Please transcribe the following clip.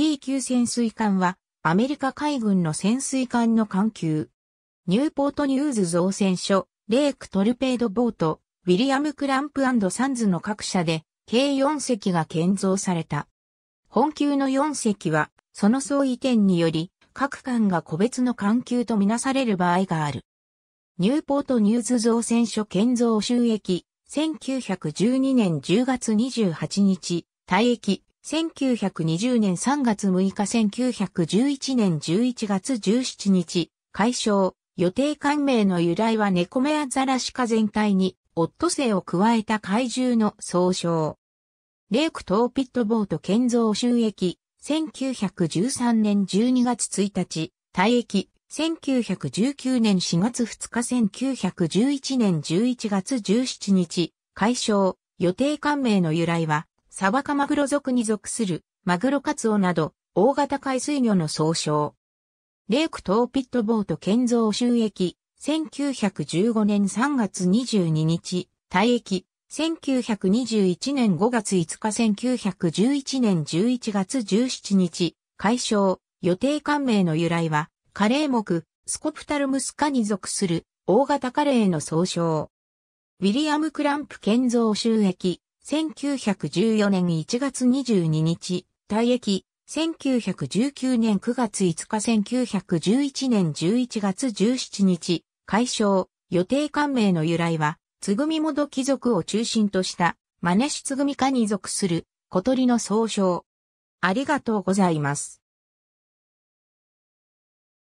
g 級潜水艦はアメリカ海軍の潜水艦の艦級。ニューポートニューズ造船所、レークトルペードボート、ウィリアム・クランプサンズの各社で計4隻が建造された。本級の4隻はその相違点により各艦が個別の艦級とみなされる場合がある。ニューポートニューズ造船所建造収益1912年10月28日、退役、1920年3月6日1911年11月17日、解消、予定官名の由来は猫目アザラシ科全体に、オットセイを加えた怪獣の総称。レークトーピットボート建造収益、1913年12月1日、退役、1919年4月2日1911年11月17日、解消、予定官名の由来は、サバカマグロ属に属するマグロカツオなど大型海水魚の総称。レークトーピットボート建造収益、1915年3月22日、退役、1921年5月5日1911年11月17日、解消、予定官名の由来は、カレー目、スコプタルムスカに属する、大型カレーの総称。ウィリアム・クランプ建造収益、1914年1月22日、退役、1919年9月5日1911年11月17日、解消、予定官名の由来は、つぐみもど貴族を中心とした、真似しつぐみ家に属する、小鳥の総称。ありがとうございます。